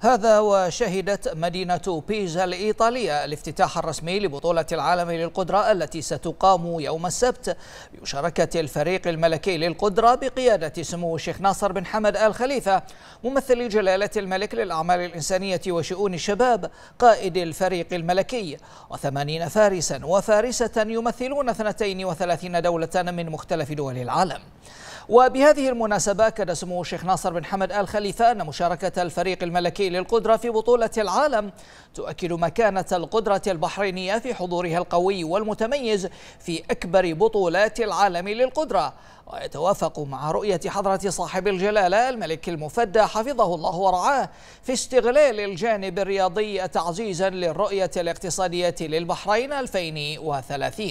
هذا وشهدت مدينة بيزا الإيطالية الافتتاح الرسمي لبطولة العالم للقدرة التي ستقام يوم السبت بمشاركة الفريق الملكي للقدرة بقيادة سمو الشيخ ناصر بن حمد آل خليفة ممثل جلالة الملك للأعمال الإنسانية وشؤون الشباب قائد الفريق الملكي وثمانين فارسا وفارسة يمثلون 32 دولة من مختلف دول العالم وبهذه المناسبة أكد سمو الشيخ ناصر بن حمد آل خليفة أن مشاركة الفريق الملكي للقدرة في بطولة العالم تؤكد مكانة القدرة البحرينية في حضورها القوي والمتميز في أكبر بطولات العالم للقدرة ويتوافق مع رؤية حضرة صاحب الجلالة الملك المفدى حفظه الله ورعاه في استغلال الجانب الرياضي تعزيزا للرؤية الاقتصادية للبحرين 2030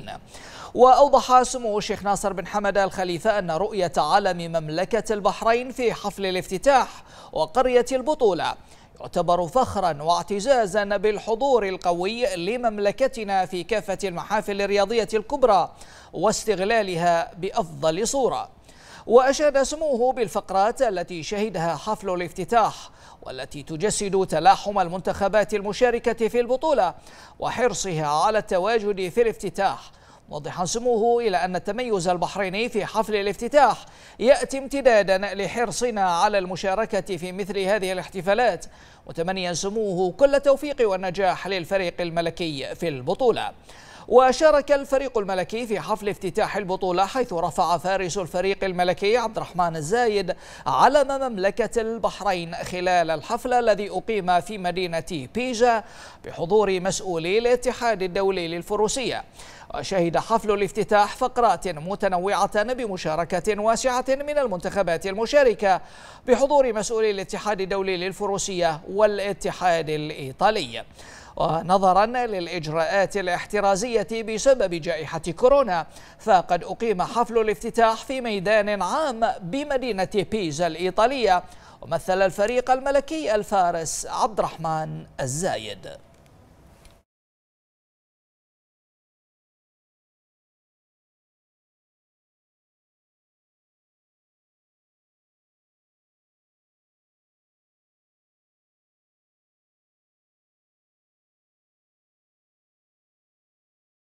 وأوضح سمو الشيخ ناصر بن حمد الخليفة أن رؤية عالم مملكة البحرين في حفل الافتتاح وقرية البطولة يعتبر فخرا واعتزازا بالحضور القوي لمملكتنا في كافة المحافل الرياضية الكبرى واستغلالها بأفضل صورة وأشاد سموه بالفقرات التي شهدها حفل الافتتاح والتي تجسد تلاحم المنتخبات المشاركة في البطولة وحرصها على التواجد في الافتتاح موضحا سموه إلى أن التميز البحريني في حفل الافتتاح يأتي امتدادا لحرصنا على المشاركة في مثل هذه الاحتفالات وتمنيا سموه كل التوفيق والنجاح للفريق الملكي في البطولة وشارك الفريق الملكي في حفل افتتاح البطولة حيث رفع فارس الفريق الملكي عبد الرحمن الزايد علم مملكة البحرين خلال الحفل الذي أقيم في مدينة بيجا بحضور مسؤولي الاتحاد الدولي للفروسية وشهد حفل الافتتاح فقرات متنوعة بمشاركة واسعة من المنتخبات المشاركة بحضور مسؤولي الاتحاد الدولي للفروسية والاتحاد الإيطالي ونظرا للإجراءات الاحترازية بسبب جائحة كورونا فقد أقيم حفل الافتتاح في ميدان عام بمدينة بيزا الإيطالية ومثل الفريق الملكي الفارس عبد الرحمن الزايد